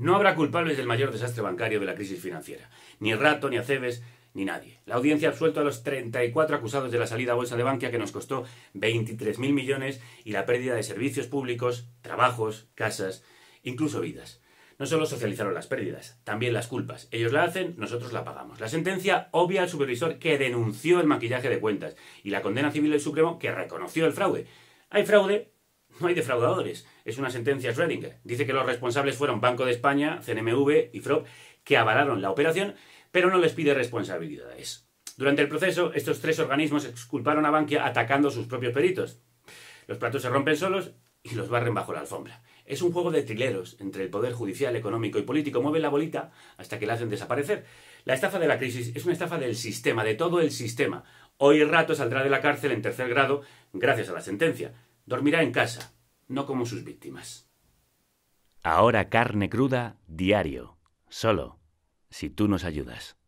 No habrá culpables del mayor desastre bancario de la crisis financiera. Ni Rato, ni Aceves, ni nadie. La audiencia ha absuelto a los 34 acusados de la salida a bolsa de Bankia que nos costó 23.000 millones y la pérdida de servicios públicos, trabajos, casas, incluso vidas. No solo socializaron las pérdidas, también las culpas. Ellos la hacen, nosotros la pagamos. La sentencia obvia al supervisor que denunció el maquillaje de cuentas y la condena civil del Supremo que reconoció el fraude. Hay fraude, no hay defraudadores. Es una sentencia Schrödinger. Dice que los responsables fueron Banco de España, CNMV y FROB, que avalaron la operación, pero no les pide responsabilidades. Durante el proceso, estos tres organismos exculparon a Bankia atacando sus propios peritos. Los platos se rompen solos y los barren bajo la alfombra. Es un juego de trileros entre el poder judicial, económico y político. Mueven la bolita hasta que la hacen desaparecer. La estafa de la crisis es una estafa del sistema, de todo el sistema. Hoy Rato saldrá de la cárcel en tercer grado gracias a la sentencia. Dormirá en casa, no como sus víctimas. Ahora carne cruda, diario, solo, si tú nos ayudas.